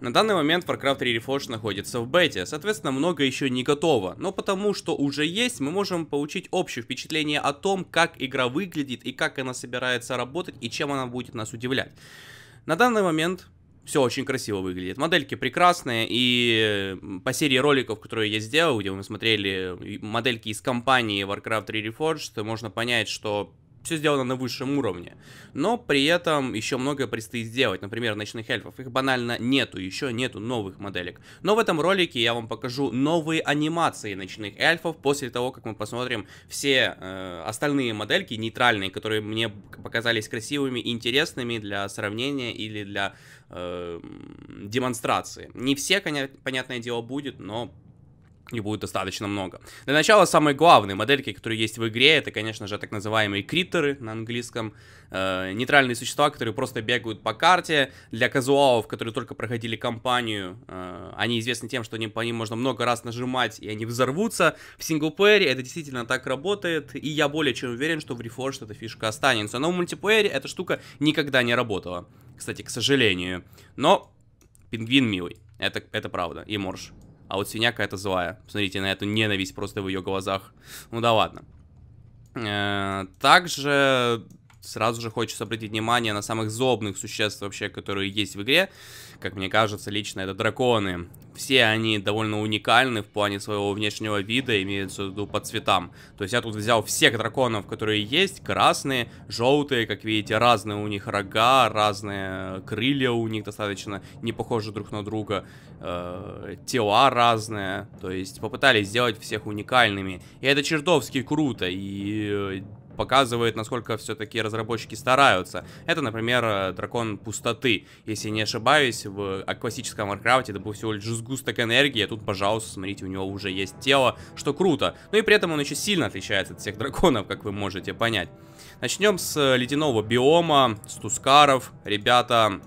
На данный момент Warcraft 3 Reforged находится в бете, соответственно много еще не готово, но потому что уже есть, мы можем получить общее впечатление о том, как игра выглядит и как она собирается работать и чем она будет нас удивлять. На данный момент все очень красиво выглядит. Модельки прекрасные, и по серии роликов, которые я сделал, где мы смотрели модельки из компании Warcraft 3 Reforged, можно понять, что все сделано на высшем уровне. Но при этом еще многое предстоит сделать. Например, ночных эльфов. Их банально нету, еще нету новых моделек. Но в этом ролике я вам покажу новые анимации ночных эльфов после того, как мы посмотрим все э, остальные модельки нейтральные, которые мне показались красивыми и интересными для сравнения или для э, демонстрации. Не все, понятное дело, будет, но и будет достаточно много. Для начала самые главные модельки, которые есть в игре, это, конечно же, так называемые критеры на английском, э, нейтральные существа, которые просто бегают по карте. Для казуалов, которые только проходили кампанию, э, они известны тем, что они, по ним можно много раз нажимать, и они взорвутся. В синглплеере это действительно так работает, и я более чем уверен, что в Reforged эта фишка останется. Но в мультиплеере эта штука никогда не работала, кстати, к сожалению. Но пингвин милый, это, это правда, и морж. А вот свинья какая-то злая. Смотрите на эту ненависть просто в ее глазах. Ну да ладно. Э, также сразу же хочется обратить внимание на самых зобных существ вообще, которые есть в игре как мне кажется, лично это драконы. Все они довольно уникальны в плане своего внешнего вида, имеются в виду по цветам. То есть я тут взял всех драконов, которые есть, красные, желтые, как видите, разные у них рога, разные э, крылья у них достаточно не похожи друг на друга, э, тела разные. То есть попытались сделать всех уникальными. И это чертовски круто, и э, показывает, насколько все-таки разработчики стараются. Это, например, э, дракон пустоты. Если не ошибаюсь, в классическом Warcraft это был всего лишь сгусток энергии, а тут, пожалуйста, смотрите, у него уже есть тело, что круто. Но ну и при этом он еще сильно отличается от всех драконов, как вы можете понять. Начнем с э, ледяного биома, с тускаров. Ребята,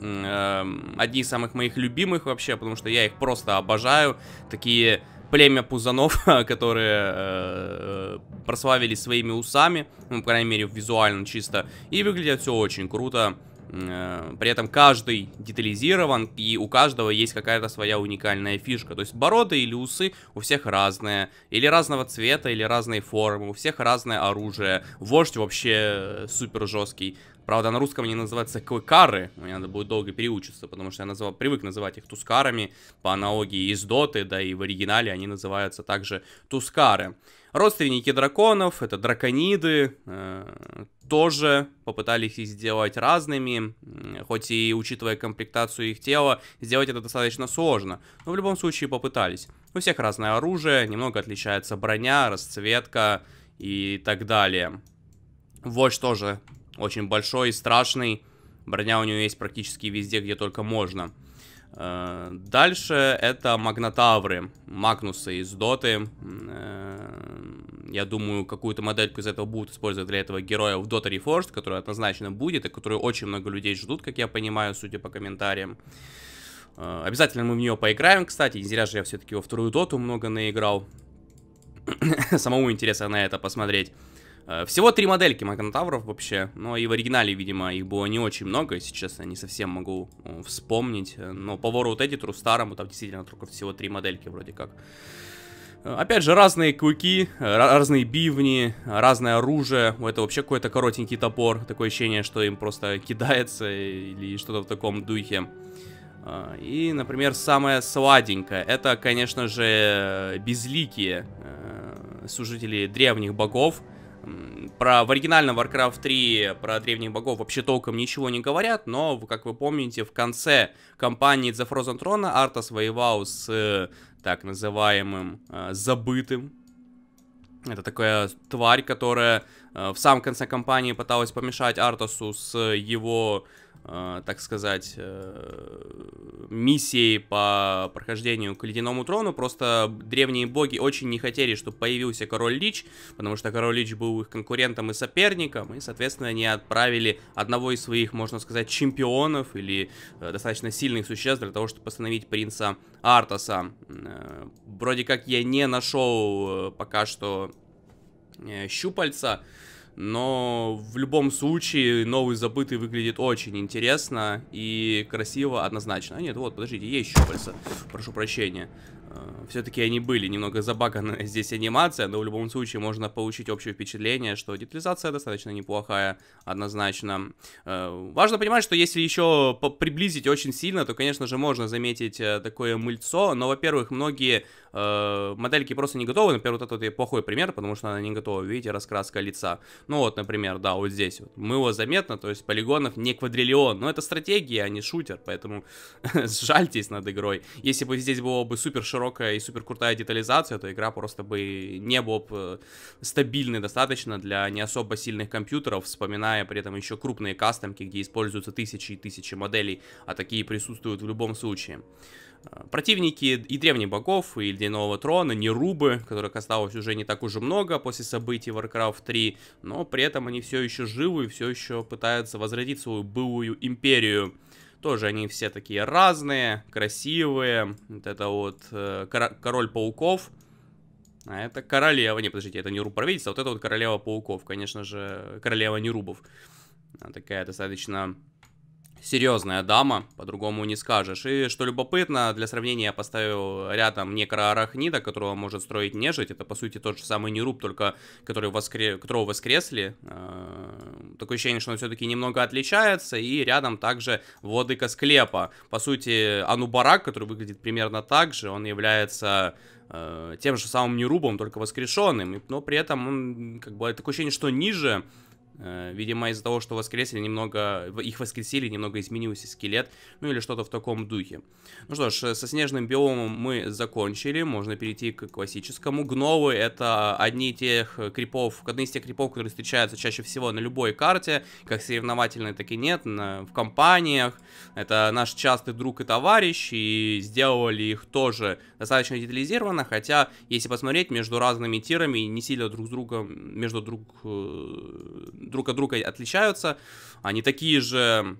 э, одни из самых моих любимых вообще, потому что я их просто обожаю. Такие племя пузанов, которые э, прославились своими усами, ну, по крайней мере, визуально чисто, и выглядят все очень круто, Э, при этом каждый детализирован, и у каждого есть какая-то своя уникальная фишка. То есть бороды или усы у всех разные, или разного цвета, или разные формы, у всех разное оружие. Вождь вообще э, супер жесткий. Правда, на русском они называются клыкары, мне надо будет долго переучиться, потому что я называл, привык называть их тускарами, по аналогии из доты, да и в оригинале они называются также тускары. Родственники драконов, это дракониды, э, тоже попытались их сделать разными, хоть и учитывая комплектацию их тела, сделать это достаточно сложно, но в любом случае попытались. У всех разное оружие, немного отличается броня, расцветка и так далее. Вождь тоже очень большой и страшный, броня у него есть практически везде, где только можно. Э, дальше это магнотавры, магнусы из доты. Э, я думаю, какую-то модельку из этого будут использовать для этого героя в Dota Reforged, которая однозначно будет, и которую очень много людей ждут, как я понимаю, судя по комментариям. Э, обязательно мы в нее поиграем, кстати, не зря же я все-таки во вторую доту много наиграл. Самому интересно на это посмотреть. Э, всего три модельки Макантавров вообще, но и в оригинале, видимо, их было не очень много, если честно, не совсем могу э, вспомнить. Э, но по World Editor старому там действительно только всего три модельки вроде как. Опять же, разные куки, разные бивни, разное оружие. Это вообще какой-то коротенький топор. Такое ощущение, что им просто кидается или что-то в таком духе. И, например, самое сладенькое. Это, конечно же, безликие служители древних богов. Про в оригинальном Warcraft 3 про древних богов вообще толком ничего не говорят, но, как вы помните, в конце кампании The Frozen Throne Артас воевал с э, так называемым э, забытым. Это такая тварь, которая э, в самом конце кампании пыталась помешать Артасу с его Э, так сказать, э, миссией по прохождению к Ледяному Трону. Просто древние боги очень не хотели, чтобы появился Король Лич, потому что Король Лич был их конкурентом и соперником, и, соответственно, они отправили одного из своих, можно сказать, чемпионов или э, достаточно сильных существ для того, чтобы постановить принца Артаса. Э, вроде как я не нашел пока что щупальца, но в любом случае новый забытый выглядит очень интересно и красиво однозначно. А нет, вот, подождите, есть щупальца. Прошу прощения. Э, Все-таки они были немного забаганы здесь анимация, но в любом случае можно получить общее впечатление, что детализация достаточно неплохая, однозначно. Э, важно понимать, что если еще приблизить очень сильно, то, конечно же, можно заметить э, такое мыльцо, но, во-первых, многие модельки просто не готовы, например, вот этот плохой пример, потому что она не готова, видите, раскраска лица. Ну вот, например, да, вот здесь вот. Мыло заметно, то есть полигонов не квадриллион, но это стратегия, а не шутер, поэтому сжальтесь над игрой. Если бы здесь было бы супер широкое широкая и супер крутая детализация, то игра просто бы не была бы э, стабильной достаточно для не особо сильных компьютеров, вспоминая при этом еще крупные кастомки, где используются тысячи и тысячи моделей, а такие присутствуют в любом случае. Э, противники и древних богов, и ледяного трона, не рубы, которых осталось уже не так уж много после событий Warcraft 3, но при этом они все еще живы и все еще пытаются возродить свою былую империю. Тоже они все такие разные, красивые. Вот это вот э, король пауков. А это королева. Не, подождите, это не руб правительства, а вот это вот королева пауков. Конечно же, королева нерубов. Она такая достаточно серьезная дама, по-другому не скажешь. И что любопытно, для сравнения я поставил рядом некроарахнида, которого может строить нежить. Это, по сути, тот же самый Неруб, только который воскре... которого воскресли. А, такое ощущение, что он все-таки немного отличается. И рядом также владыка склепа. По сути, Анубарак, который выглядит примерно так же, он является а, тем же самым Нерубом, только воскрешенным. Но при этом он, как бы, такое ощущение, что ниже Э, видимо, из-за того, что воскресили немного, их воскресили, немного изменился скелет, ну или что-то в таком духе. Ну что ж, э, со снежным биомом мы закончили, можно перейти к классическому. Гновы — это одни из тех крипов, одни из тех крипов, которые встречаются чаще всего на любой карте, как соревновательные, так и нет, на, в компаниях. Это наш частый друг и товарищ, и сделали их тоже достаточно детализированно, хотя, если посмотреть, между разными тирами не сильно друг с другом, между друг э, друг от друга отличаются. Они такие же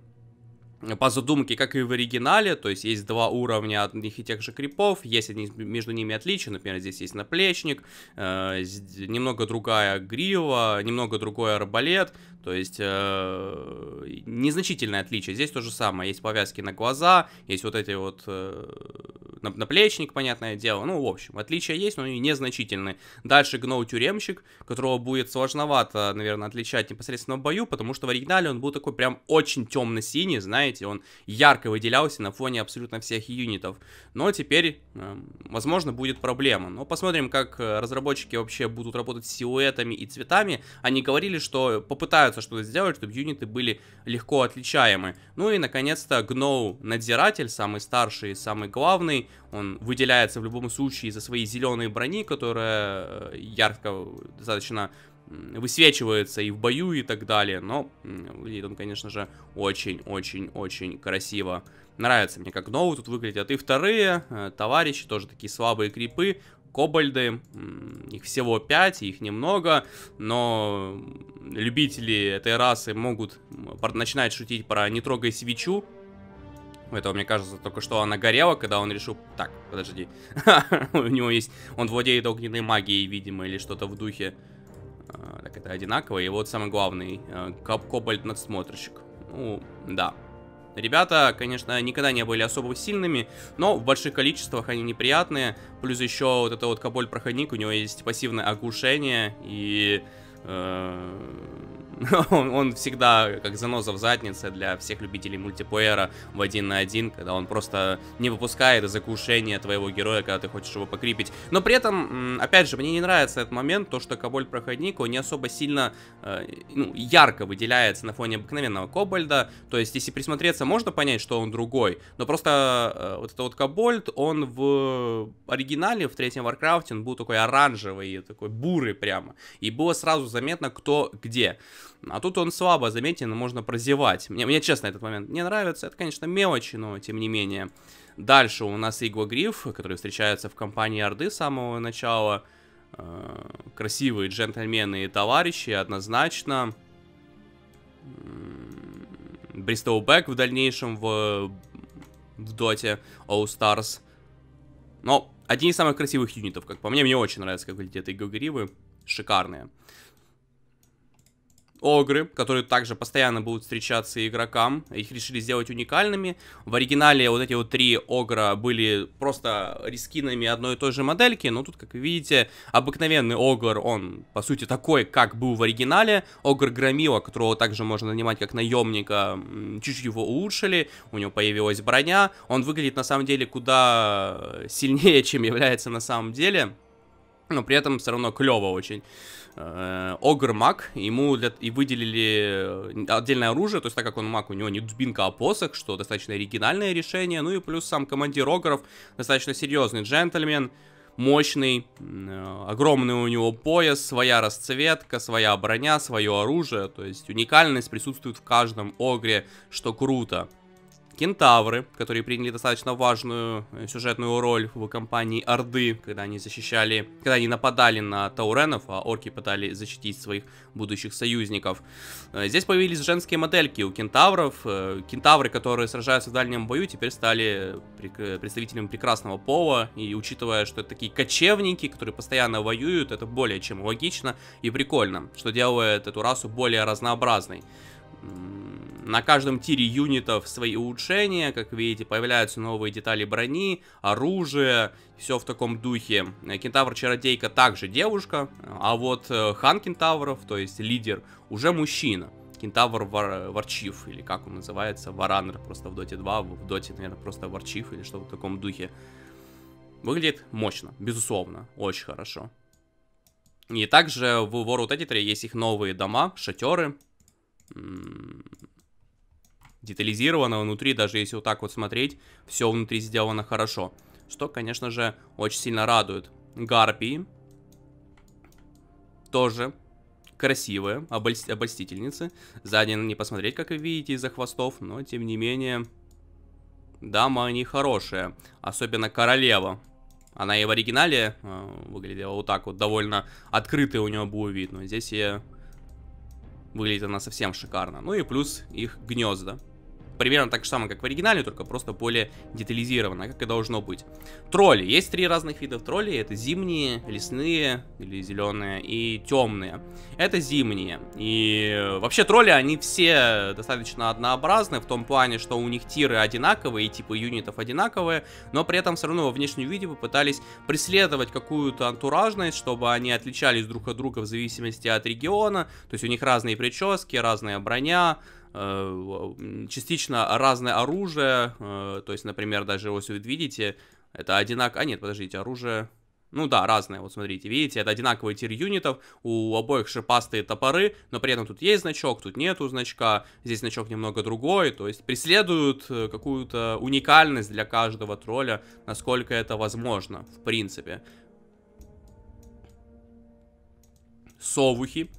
по задумке, как и в оригинале, то есть есть два уровня одних и тех же крипов, есть они между ними отличия, например, здесь есть наплечник, э, немного другая грива, немного другой арбалет, то есть э, незначительное отличие, здесь то же самое, есть повязки на глаза, есть вот эти вот э, наплечник, понятное дело. Ну, в общем, отличия есть, но они незначительны. Дальше гноу тюремщик, которого будет сложновато, наверное, отличать непосредственно в бою, потому что в оригинале он был такой прям очень темно-синий, знаете, он ярко выделялся на фоне абсолютно всех юнитов. Но теперь, эм, возможно, будет проблема. Но посмотрим, как э, разработчики вообще будут работать с силуэтами и цветами. Они говорили, что попытаются что-то сделать, чтобы юниты были легко отличаемы. Ну и, наконец-то, гноу надзиратель, самый старший, самый главный, он выделяется в любом случае из-за своей зеленой брони, которая э, ярко достаточно высвечивается и в бою и так далее, но выглядит он, конечно же, очень-очень-очень красиво. Нравится мне, как новый тут выглядят. И а вторые э, товарищи, тоже такие слабые крипы, кобальды, их всего 5, их немного, но любители этой расы могут начинать шутить про «не трогай свечу», это, мне кажется, только что она горела, когда он решил... Так, подожди. У него есть... Он владеет огненной магией, видимо, или что-то в духе. А, так, это одинаково. И вот самый главный. А, кобальт-надсмотрщик. Ну, да. Ребята, конечно, никогда не были особо сильными, но в больших количествах они неприятные. Плюс еще вот это вот Коболь-проходник, у него есть пассивное оглушение и... Э, он, он всегда как заноза в заднице для всех любителей мультиплеера в один на один, когда он просто не выпускает из твоего героя, когда ты хочешь его покрепить. Но при этом, опять же, мне не нравится этот момент, то, что Кобольд-проходник, он не особо сильно, э, ну, ярко выделяется на фоне обыкновенного Кобальда, то есть, если присмотреться, можно понять, что он другой, но просто э, вот этот вот Кобольд, он в оригинале, в третьем Варкрафте, он был такой оранжевый, такой бурый прямо, и было сразу заметно, кто где. А тут он слабо заметен, можно прозевать. Мне, мне честно этот момент не нравится. Это, конечно, мелочи, но тем не менее. Дальше у нас Иглогриф, который встречается в компании Орды с самого начала. Э, красивые джентльмены и товарищи, однозначно. Бристоу Бэк в дальнейшем в, в доте All Stars. Но один из самых красивых юнитов, как по мне. Мне очень нравится, как выглядят Игогривы. Шикарные. Шикарные. Огры, которые также постоянно будут встречаться игрокам. Их решили сделать уникальными. В оригинале вот эти вот три Огра были просто рискинами одной и той же модельки. Но тут, как вы видите, обыкновенный Огр, он, по сути, такой, как был в оригинале. Огр Громила, которого также можно нанимать как наемника, чуть-чуть его улучшили. У него появилась броня. Он выглядит, на самом деле, куда сильнее, чем является на самом деле но при этом все равно клево очень. Э, Огр маг, ему для, и выделили э, отдельное оружие, то есть так как он маг, у него не дубинка, а посох, что достаточно оригинальное решение, ну и плюс сам командир Огров достаточно серьезный джентльмен, мощный, э, огромный у него пояс, своя расцветка, своя броня, свое оружие, то есть уникальность присутствует в каждом Огре, что круто кентавры, которые приняли достаточно важную э, сюжетную роль в компании Орды, когда они защищали, когда они нападали на тауренов, а орки пытались защитить своих будущих союзников. Э, здесь появились женские модельки у кентавров. Э, кентавры, которые сражаются в дальнем бою, теперь стали представителем прекрасного пола, и учитывая, что это такие кочевники, которые постоянно воюют, это более чем логично и прикольно, что делает эту расу более разнообразной. На каждом тире юнитов свои улучшения, как видите, появляются новые детали брони, оружие, все в таком духе. Э, кентавр-чародейка также девушка, а вот э, хан кентавров, то есть лидер, уже мужчина. Кентавр вар, Варчив, или как он называется, Варанер просто в Доте 2, в Доте, наверное, просто Варчив или что в таком духе. Выглядит мощно, безусловно, очень хорошо. И также в War World Editor есть их новые дома, шатеры детализировано внутри, даже если вот так вот смотреть, все внутри сделано хорошо. Что, конечно же, очень сильно радует. Гарпии тоже красивые, обольст... обольстительницы. Сзади не посмотреть, как вы видите, из-за хвостов, но тем не менее... Дама они хорошие, особенно королева. Она и в оригинале э, выглядела вот так вот, довольно открытый у нее был вид, но здесь и выглядит она совсем шикарно. Ну и плюс их гнезда примерно так же самое, как в оригинале, только просто более детализировано, как и должно быть. Тролли. Есть три разных вида троллей. Это зимние, лесные или зеленые и темные. Это зимние. И вообще тролли, они все достаточно однообразны в том плане, что у них тиры одинаковые и типы юнитов одинаковые, но при этом все равно во внешнем виде попытались преследовать какую-то антуражность, чтобы они отличались друг от друга в зависимости от региона. То есть у них разные прически, разная броня, Э, частично разное оружие, э, то есть, например, даже если вы видите, это одинаково, а нет, подождите, оружие, ну да, разное. вот смотрите, видите, это одинаковый тир юнитов, у обоих шипастые топоры, но при этом тут есть значок, тут нету значка, здесь значок немного другой, то есть преследуют э, какую-то уникальность для каждого тролля, насколько это возможно, в принципе. Совухи,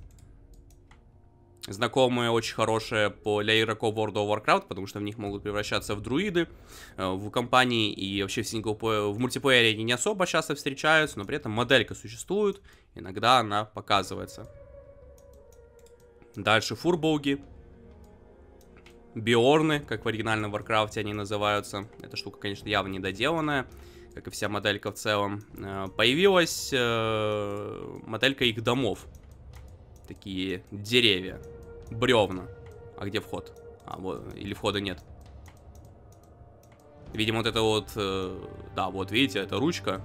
знакомые очень хорошие по, для игроков World of Warcraft, потому что в них могут превращаться в друиды. Э, в компании и вообще в, синглплеере, в мультиплеере они не особо часто встречаются, но при этом моделька существует, иногда она показывается. Дальше фурбоги. Биорны, как в оригинальном Варкрафте они называются. Эта штука, конечно, явно недоделанная, как и вся моделька в целом. Э, появилась э, моделька их домов такие деревья, бревна. А где вход? А, вот, или входа нет? Видимо, вот это вот... Э, да, вот, видите, это ручка.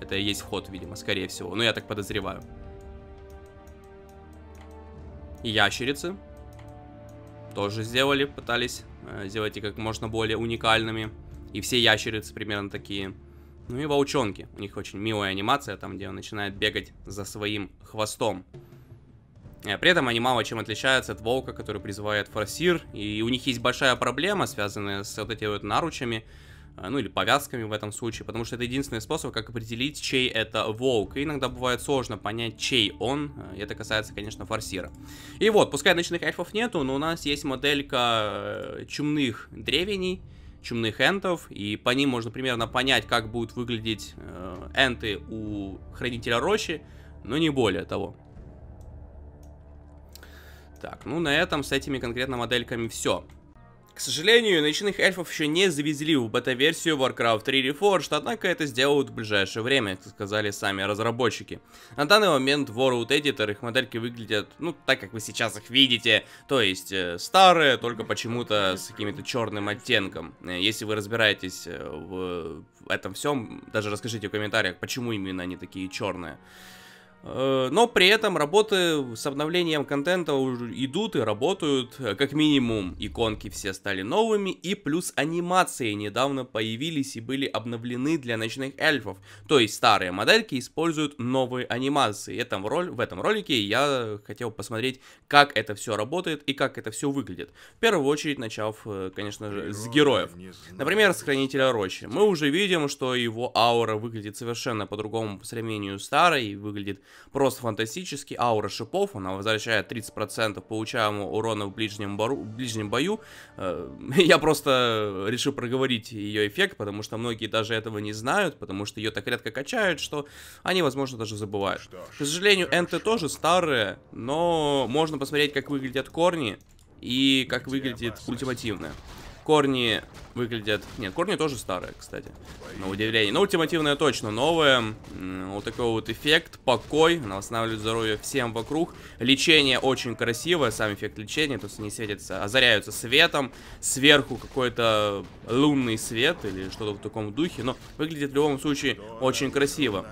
Это и есть вход, видимо, скорее всего. Ну, я так подозреваю. Ящерицы. Тоже сделали, пытались э, сделать их как можно более уникальными. И все ящерицы примерно такие. Ну и волчонки. У них очень милая анимация, там, где он начинает бегать за своим хвостом. Э, при этом они мало чем отличаются от волка, который призывает форсир, и у них есть большая проблема, связанная с вот этими вот наручами, э, ну или повязками в этом случае, потому что это единственный способ, как определить, чей это волк. И иногда бывает сложно понять, чей он. Э, это касается, конечно, форсира. И вот, пускай ночных эльфов нету, но у нас есть моделька чумных древеней, чумных энтов, и по ним можно примерно понять, как будут выглядеть энты у хранителя рощи, но не более того. Так, ну на этом с этими конкретно модельками все. К сожалению, ночных эльфов еще не завезли в бета-версию Warcraft 3 Reforged, однако это сделают в ближайшее время, как сказали сами разработчики. На данный момент Warroot Editor их модельки выглядят, ну, так как вы сейчас их видите, то есть э, старые, только почему-то с каким-то черным оттенком. Э, если вы разбираетесь э, в этом всем, даже расскажите в комментариях, почему именно они такие черные. Э, но при этом работы с обновлением контента уже идут и работают. Как минимум, иконки все стали новыми. И плюс анимации недавно появились и были обновлены для ночных эльфов. То есть старые модельки используют новые анимации. Это роль, в этом ролике я хотел посмотреть, как это все работает и как это все выглядит. В первую очередь, начав, э, конечно же, с героев. Например, с Хранителя Рощи. Мы уже видим, что его аура выглядит совершенно по-другому по сравнению с старой. Выглядит Просто фантастический. Аура шипов, она возвращает 30% получаемого урона в ближнем, бору, в ближнем бою. Э, я просто решил проговорить ее эффект, потому что многие даже этого не знают, потому что ее так редко качают, что они, возможно, даже забывают. К сожалению, энты тоже старые, но можно посмотреть, как выглядят корни и как выглядит ультимативная. Корни выглядят... Нет, корни тоже старые, кстати. На удивление. Но ну, ультимативная точно новая. Вот такой вот эффект. Покой. Она восстанавливает здоровье всем вокруг. Лечение очень красивое. Сам эффект лечения. То есть они светятся, озаряются светом. Сверху какой-то лунный свет или что-то в таком духе. Но выглядит в любом случае очень красиво.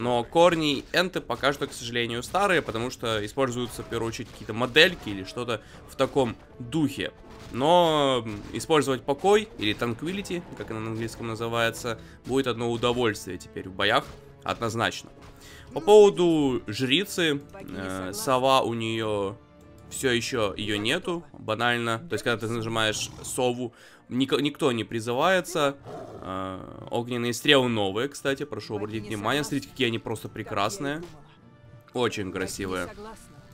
Но корни и энты пока что, к сожалению, старые, потому что используются, в первую очередь, какие-то модельки или что-то в таком духе. Но использовать покой, или танквилити, как она на английском называется, будет одно удовольствие теперь в боях, однозначно. По ну, поводу жрицы, э, сова у нее все еще ее нету, банально. То есть, когда ты нажимаешь сову, ник никто не призывается. Э, огненные стрелы новые, кстати, прошу обратить внимание. Смотрите, какие они просто прекрасные. Очень красивые.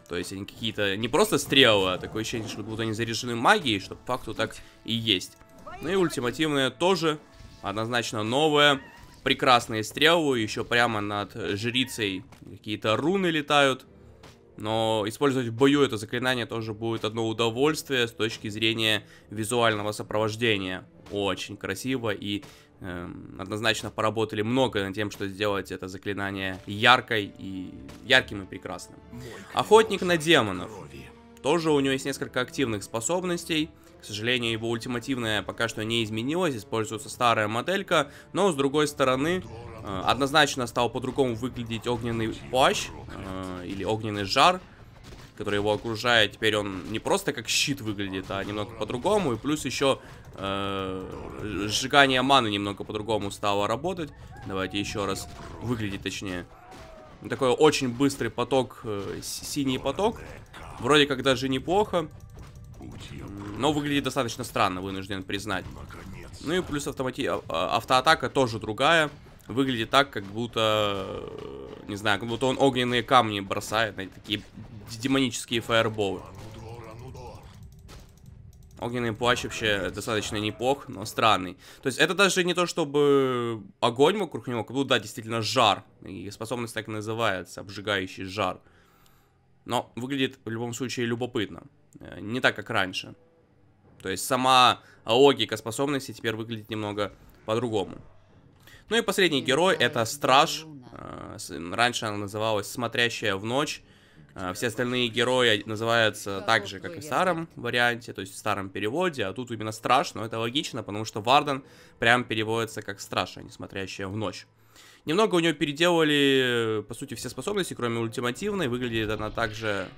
То есть они какие-то, не просто стрелы, а такое ощущение, что будто они заряжены магией, что по факту так и есть. Ну и ультимативная тоже, однозначно новая. Прекрасные стрелы, еще прямо над жрицей какие-то руны летают. Но использовать в бою это заклинание тоже будет одно удовольствие с точки зрения визуального сопровождения. Очень красиво и Эм, однозначно поработали много над тем, что сделать это заклинание яркой и ярким и прекрасным. Охотник на демонов. Тоже у него есть несколько активных способностей. К сожалению, его ультимативная пока что не изменилась, используется старая моделька, но с другой стороны, э, однозначно стал по-другому выглядеть огненный плащ э, или огненный жар, который его окружает, теперь он не просто как щит выглядит, а немного по-другому. И плюс еще э, сжигание маны немного по-другому стало работать. Давайте еще раз выглядит точнее. Ну, такой очень быстрый поток, э, синий поток. Вроде как даже неплохо. Но выглядит достаточно странно, вынужден признать. Ну и плюс автомати... А, автоатака тоже другая выглядит так, как будто, не знаю, как будто он огненные камни бросает, знаете, такие демонические фаерболы. Огненный плащ вообще достаточно неплох, но странный. То есть это даже не то, чтобы огонь вокруг него, как будто, да, действительно жар. И способность так и называется, обжигающий жар. Но выглядит в любом случае любопытно. Э, не так, как раньше. То есть сама логика способности теперь выглядит немного по-другому. Ну и последний герой это Страж. А, раньше она называлась Смотрящая в ночь. А, все остальные герои называются так же, как и в старом варианте, то есть в старом переводе, а тут именно страж, но это логично, потому что Варден прям переводится как страж, а не смотрящая в ночь. Немного у нее переделали, по сути, все способности, кроме ультимативной, выглядит она также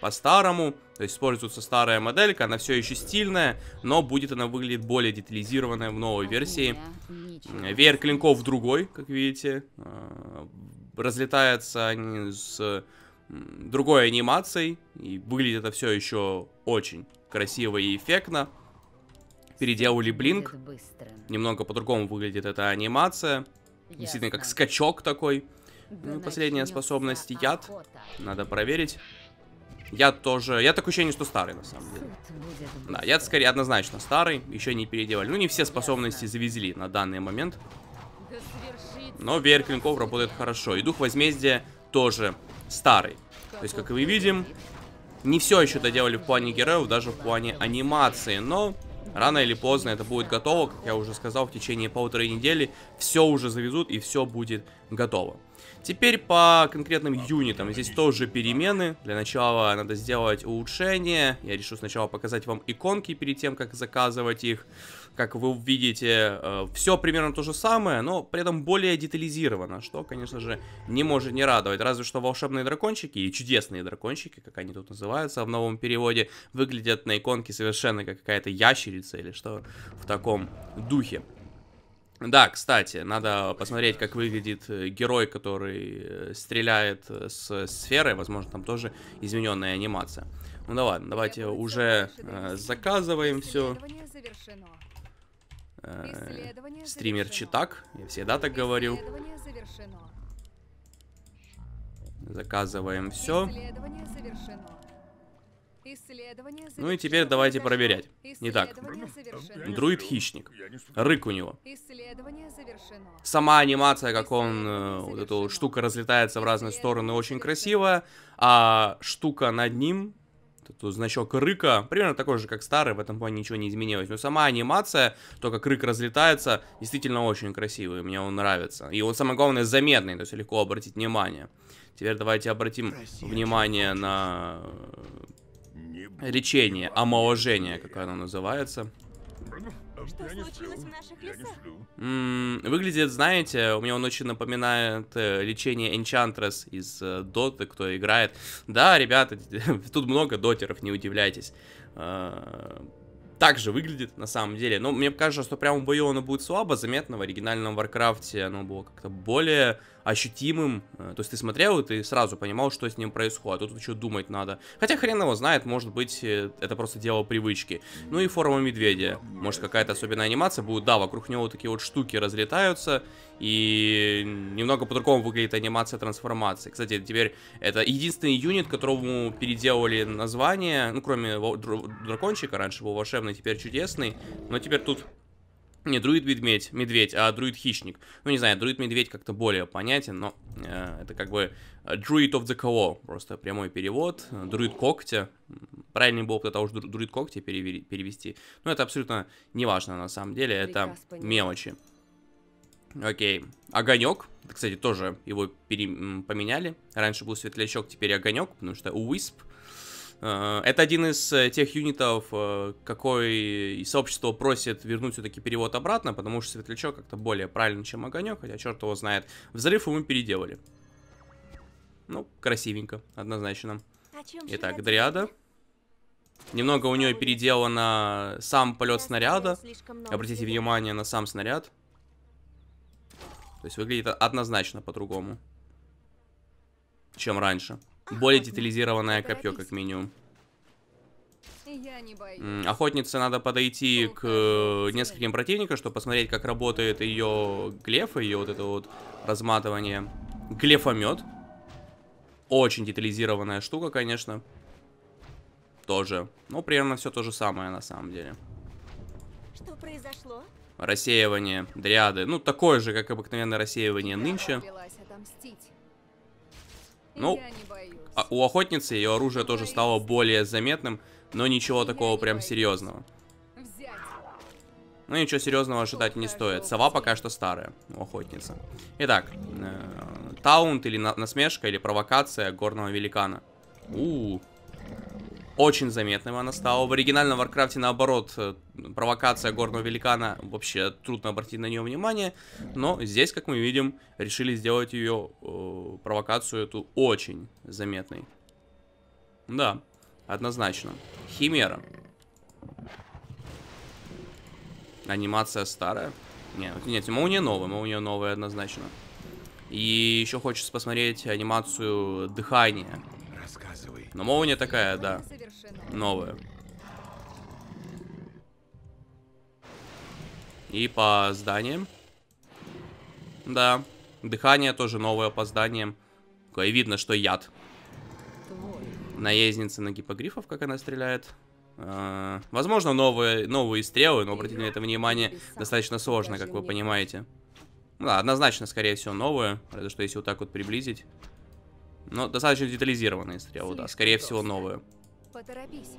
по-старому, то есть используется старая моделька, она все еще стильная, но будет она выглядит более детализированная в новой версии. Веер клинков другой, как видите, а, разлетается они с другой анимацией, и выглядит это все еще очень красиво и эффектно. Переделали блинк, немного по-другому выглядит эта анимация, действительно как скачок такой. Ну, последняя способность яд, надо проверить. Я тоже... Я такое ощущение, что старый, на самом деле. Да, я скорее однозначно старый, еще не переделали. Ну, не все способности завезли на данный момент. Но веер клинков работает хорошо. И дух возмездия тоже старый. То есть, как мы видим, не все еще доделали в плане героев, даже в плане анимации. Но рано или поздно это будет готово. Как я уже сказал, в течение полторы недели все уже завезут и все будет готово. Теперь по конкретным юнитам. Здесь тоже перемены. Для начала надо сделать улучшение. Я решил сначала показать вам иконки перед тем, как заказывать их. Как вы видите, э, все примерно то же самое, но при этом более детализировано, что, конечно же, не может не радовать. Разве что волшебные дракончики и чудесные дракончики, как они тут называются в новом переводе, выглядят на иконке совершенно как какая-то ящерица или что в таком духе. Да, кстати, надо посмотреть, как выглядит э, герой, который э, стреляет э, с сферы. Возможно, там тоже измененная анимация. Ну да ладно, давайте уже э, заказываем все. Э, стример читак, я всегда так говорил. Заказываем все. Ну и теперь давайте проверять. Итак, друид-хищник. Рык у него. Сама анимация, как он, э, вот эта штука разлетается в разные стороны, очень красиво. А штука над ним, тут значок рыка, примерно такой же, как старый, в этом плане ничего не изменилось. Но сама анимация, то, как рык разлетается, действительно очень красивый, мне он нравится. И он, самое главное, заметный, то есть легко обратить внимание. Теперь давайте обратим внимание на речение, омоложение, как оно называется. Что случилось в наших лесах? М -м, выглядит, знаете, у меня он очень напоминает э, лечение Enchantress из э, Доты, кто играет. Да, ребята, тут много дотеров, не удивляйтесь. Э так же выглядит на самом деле. Но мне кажется, что прямо в бою оно будет слабо заметно. В оригинальном Варкрафте оно было как-то более ощутимым. Э, то есть ты смотрел, и ты сразу понимал, что с ним происходит. А тут еще думать надо. Хотя хрен его знает, может быть, э, это просто дело привычки. Ну и форма медведя. Может, какая-то особенная анимация будет. Да, вокруг него такие вот штуки разлетаются. И немного по-другому выглядит анимация трансформации. Кстати, теперь это единственный юнит, которому переделали название. Ну, кроме дракончика, раньше был волшебный, теперь чудесный. Но теперь тут не друид-медведь, медведь, а друид-хищник. Ну, не знаю, друид-медведь как-то более понятен, но э, это как бы э, druid of the claw, просто прямой перевод, друид когтя. Правильнее было бы тогда уж друид когтя перевести. Но ну, это абсолютно не важно на самом деле, это мелочи. Окей, огонек. кстати, тоже его пере... поменяли. Раньше был светлячок, теперь огонек, потому что у Wisp Э, это один из э, тех юнитов, э, какой сообщество просит вернуть все-таки перевод обратно, потому что светлячок как-то более правильно, чем огонек, хотя черт его знает. Взрыв мы переделали. Ну, красивенько, однозначно. А Итак, Дриада. Немного у нее переделано сам полет снаряда. Обратите внимание на сам снаряд. То есть выглядит однозначно по-другому, чем раньше. Более детализированное копье, как минимум. Охотнице надо подойти ну, к э, нескольким противникам, чтобы посмотреть, как работает ее глефа, ее вот это вот разматывание. Глефомет. Очень детализированная штука, конечно. Тоже. Ну, примерно все то же самое, на самом деле. Что произошло? Рассеивание, дриады. Ну, такое же, как обыкновенное рассеивание нынче. Ну, а у охотницы ее оружие тоже стало более заметным, но ничего такого прям серьезного. Ну, ничего серьезного ожидать не стоит. Сова пока что старая у охотницы. Итак, э, таунт или на насмешка, или провокация горного великана. У, -у, -у очень заметным она стала. В оригинальном Варкрафте, наоборот, э, провокация горного великана, вообще трудно обратить на нее внимание, но здесь, как мы видим, решили сделать ее э, провокацию эту очень заметной. Да, однозначно. Химера. Анимация старая. Нет, нет, молния новая, молния новая однозначно. И еще хочется посмотреть анимацию дыхания. Рассказывай. Но молния такая, да новое. И по зданиям. Да. Дыхание тоже новое по зданиям. Такое видно, что яд. Наездница на гипогрифов, как она стреляет. Э -э возможно, новые, новые стрелы, но обратите на это внимание, достаточно сложно, как вы понимаете. Ну да, однозначно, скорее всего, новые. Разве что если вот так вот приблизить. Но достаточно детализированные стрелы, да. Скорее всего, новые. Поторопись.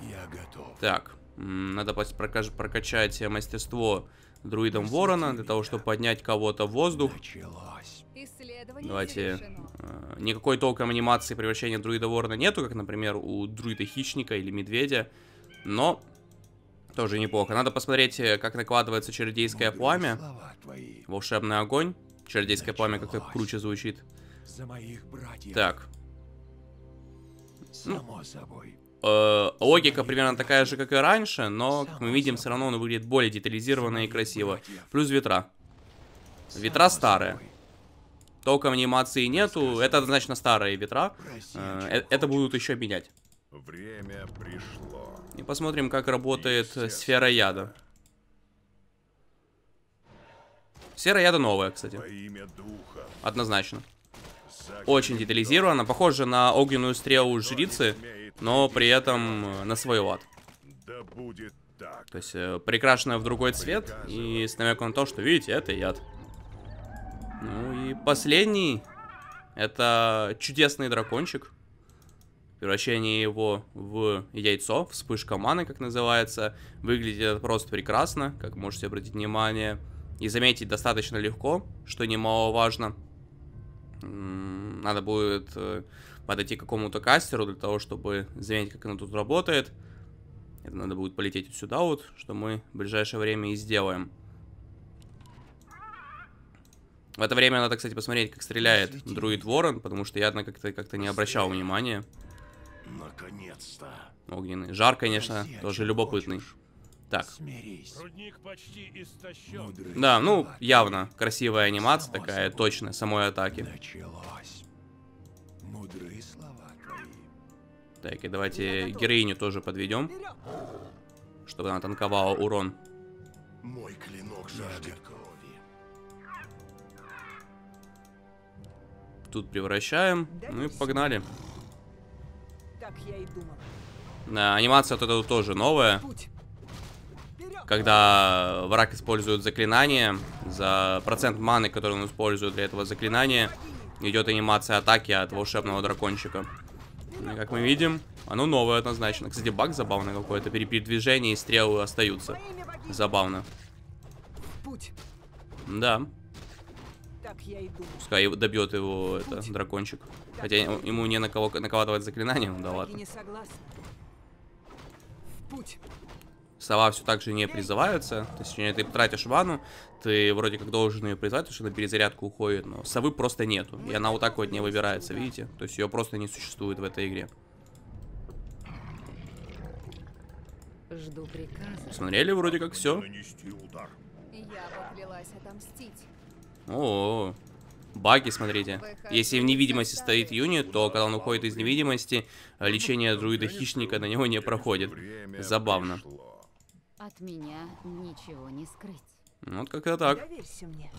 Я готов. Так, надо прокачать мастерство друидом ворона для того, чтобы поднять кого-то в воздух. Началось. Давайте. Э, никакой толком анимации превращения друида ворона нету, как, например, у друида хищника или медведя. Но тоже неплохо. Надо посмотреть, э, как накладывается чердейское пламя. Волшебный огонь. Чердейское Началось. пламя как-то круче звучит. За моих братьев. Так. Ну, Само собой. Э, логика примерно такая же, как и раньше, но, как мы видим, все равно он выглядит более детализированно и красиво. Плюс ветра. Ветра старые. Толком анимации нету, это однозначно старые ветра. Э, э, это будут еще менять. И посмотрим, как работает сфера яда. Сфера яда новая, кстати. Однозначно. Очень детализирована, похоже на огненную стрелу жрицы, но при этом э, на свой лад. То есть э, прикрашенная в другой цвет и с намеком на то, что, видите, это яд. Ну и последний, это чудесный дракончик. Превращение его в яйцо, вспышка маны, как называется. Выглядит это просто прекрасно, как можете обратить внимание. И заметить достаточно легко, что немаловажно. важно. Надо будет э, подойти к какому-то кастеру для того, чтобы заметить, как оно тут работает. Это надо будет полететь сюда вот, что мы в ближайшее время и сделаем. В это время надо, кстати, посмотреть, как стреляет Свети. друид Ворон, потому что я как-то как не обращал внимания. Наконец-то. Огненный. Жар, конечно, Ты тоже любопытный. Хочешь. Так. Рудник почти истощен. Мудрый да, ну, явно. Красивая анимация такая, точная, самой атаки. Началось. Мудрые слова твои. Так, и давайте героиню тоже подведем. Чтобы она танковала урон. Мой клинок жаждет крови. Тут превращаем. Да ну и погнали. Так я и думала. Да, анимация вот эта тоже новая. Путь когда враг использует заклинание, за процент маны, который он использует для этого заклинания, идет анимация атаки от волшебного дракончика. Ну и как мы видим, оно новое однозначно. Кстати, баг забавный какой-то. При и стрелы остаются. Забавно. Да. Так я Пускай добьет его Путь. это, дракончик. Хотя ему не на кого накладывать заклинание, ну да ладно. Путь. Сова все так же не призывается, то есть если ты тратишь ванну, ты вроде как должен ее призвать, потому что на перезарядку уходит, но совы просто нету, и она вот так вот не выбирается, видите? То есть ее просто не существует в этой игре. Жду приказа. Смотрели вроде как все. Я отомстить. О, -о, -о. баги, смотрите. Если в невидимости стоит юнит, то когда он уходит из невидимости, лечение друида-хищника на него не проходит. Забавно. Пришло. От меня ничего не скрыть. Вот как-то так. Доверься мне.